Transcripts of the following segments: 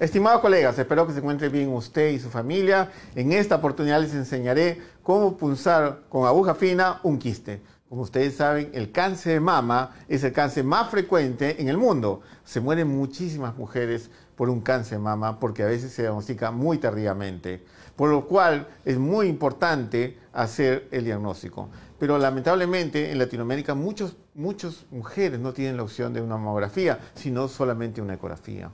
Estimados colegas, espero que se encuentre bien usted y su familia. En esta oportunidad les enseñaré cómo punzar con aguja fina un quiste. Como ustedes saben, el cáncer de mama es el cáncer más frecuente en el mundo. Se mueren muchísimas mujeres por un cáncer de mama porque a veces se diagnostica muy tardíamente. Por lo cual es muy importante hacer el diagnóstico. Pero lamentablemente en Latinoamérica muchas mujeres no tienen la opción de una mamografía, sino solamente una ecografía.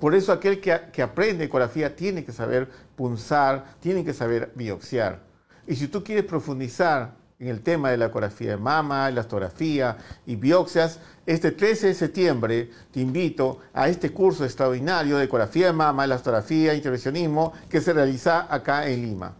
Por eso aquel que, aprende ecografía tiene que saber punzar, tiene que saber biopsiar. Y si tú quieres profundizar en el tema de la ecografía de mama, elastografía y biopsias, este 13 de septiembre te invito a este curso extraordinario de ecografía de mama, elastografía e intervencionismo que se realiza acá en Lima.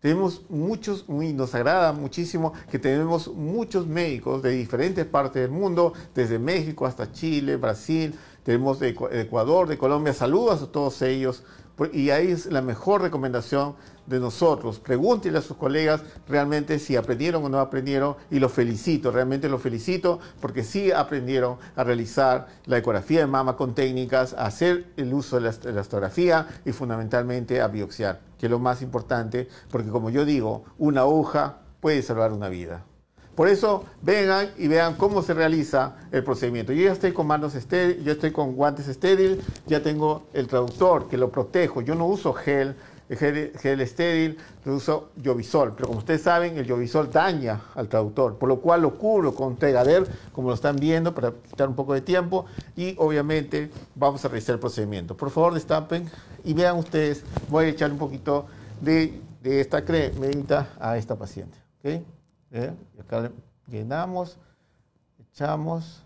Tenemos muchos, y nos agrada muchísimo que tenemos muchos médicos de diferentes partes del mundo, desde México hasta Chile, Brasil, tenemos de Ecuador, de Colombia. Saludos a todos ellos. Pues, y ahí es la mejor recomendación de nosotros. Pregúntenle a sus colegas realmente si aprendieron o no aprendieron y los felicito, realmente los felicito porque sí aprendieron a realizar la ecografía de mama con técnicas, a hacer el uso de la, de y fundamentalmente a biopsiar, que es lo más importante porque como yo digo, una hoja puede salvar una vida. Por eso vengan y vean cómo se realiza el procedimiento. Yo ya estoy con manos estériles, yo estoy con guantes estériles, ya tengo el traductor que lo protejo. Yo no uso gel, gel, estéril, yo uso Jovisol, Pero como ustedes saben, el Jovisol daña al traductor, por lo cual lo cubro con Tegader, como lo están viendo, para quitar un poco de tiempo. Y obviamente vamos a realizar el procedimiento. Por favor, destapen y vean ustedes, voy a echar un poquito de, esta cremita a esta paciente. ¿okay? ¿eh? acá llenamos, echamos.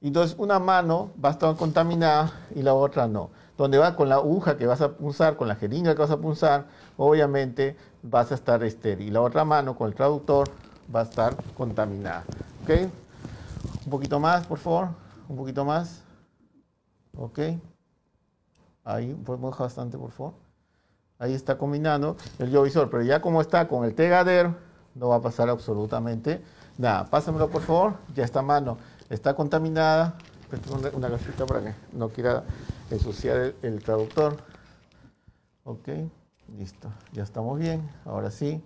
Entonces una mano va a estar contaminada y la otra no. Donde va con la aguja que vas a pulsar, con la jeringa que vas a pulsar obviamente vas a estar estéril. Y la otra mano con el traductor va a estar contaminada. ¿Ok? Un poquito más, por favor. Un poquito más. ¿Ok? Ahí, podemos bastante, por favor. Ahí está combinando el Yovisor, pero ya como está con el Tegader, no va a pasar absolutamente nada. Pásamelo, por favor, ya está mano, está contaminada. Una, una para que no quiera ensuciar el, traductor. Ok, listo, ya estamos bien, ahora sí.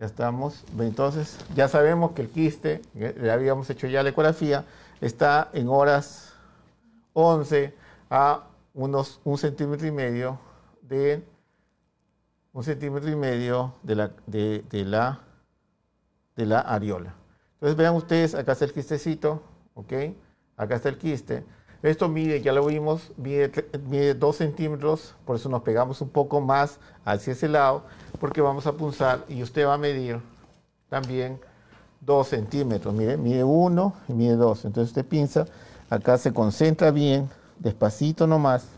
Ya estamos. Entonces, ya sabemos que el quiste, le habíamos hecho ya la ecografía, está en horas 11 a unos un centímetro y medio de un centímetro y medio de la de la areola. Entonces vean ustedes, acá está el quistecito, ¿ok? Acá está el quiste. Esto mide, ya lo vimos, mide, 2 centímetros, por eso nos pegamos un poco más hacia ese lado, porque vamos a punzar y usted va a medir también 2 centímetros. Mire, mide 1 y mide 2. Entonces usted pinza, acá se concentra bien, despacito nomás,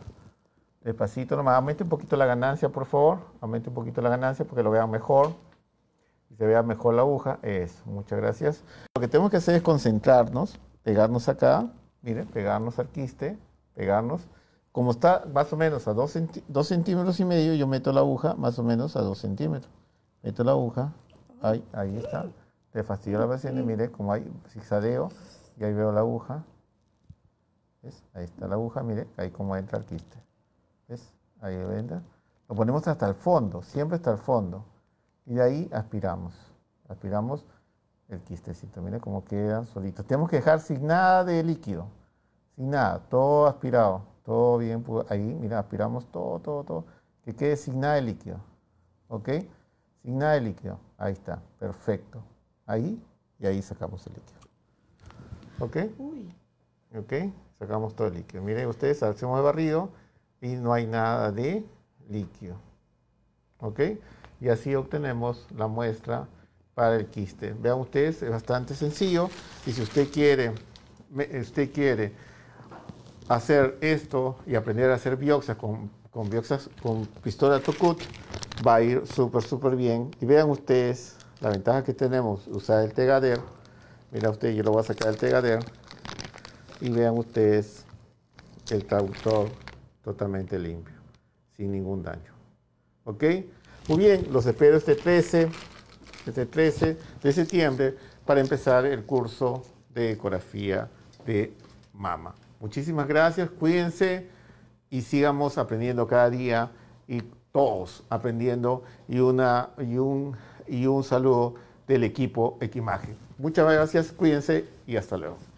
despacito nomás. Aumente un poquito la ganancia, por favor, aumente un poquito la ganancia porque lo vean mejor y se vea mejor la aguja. Eso, muchas gracias. Lo que tenemos que hacer es concentrarnos, pegarnos acá, miren, pegarnos al quiste, pegarnos. Como está más o menos a 2 centímetros y medio, yo meto la aguja más o menos a 2 centímetros. Meto la aguja, ahí, ahí está. Te fastidio la paciente, mire como hay zigzadeo y ahí veo la aguja. ¿Ves? Ahí está la aguja, mire, ahí como entra el quiste. ¿Ves? Ahí entra. Lo ponemos hasta el fondo, siempre hasta el fondo. Y de ahí aspiramos. Aspiramos el quistecito. Miren cómo queda solito. Tenemos que dejar sin nada de líquido. Sin nada. Todo aspirado. Todo bien. Ahí, mira, aspiramos todo, todo, todo. Que quede sin nada de líquido. ¿Ok? Sin nada de líquido. Ahí está. Perfecto. Ahí y ahí sacamos el líquido. ¿Ok? Uy. ¿Ok? Sacamos todo el líquido. Miren ustedes, hacemos el barrido y no hay nada de líquido. ¿Ok? y así obtenemos la muestra para el quiste. Vean ustedes, es bastante sencillo y si usted quiere, usted quiere hacer esto y aprender a hacer biopsias con, con, con pistola Tocut, va a ir súper, súper bien. Y vean ustedes la ventaja que tenemos, usar el Tegader. Mira usted, yo lo voy a sacar el Tegader. Y vean ustedes el traductor totalmente limpio, sin ningún daño. ¿Ok? Muy bien, los espero este 13, este de septiembre para empezar el curso de ecografía de mama. Muchísimas gracias, cuídense y sigamos aprendiendo cada día y todos aprendiendo y, una, y, un, y un saludo del equipo Equimagen. Muchas gracias, cuídense y hasta luego.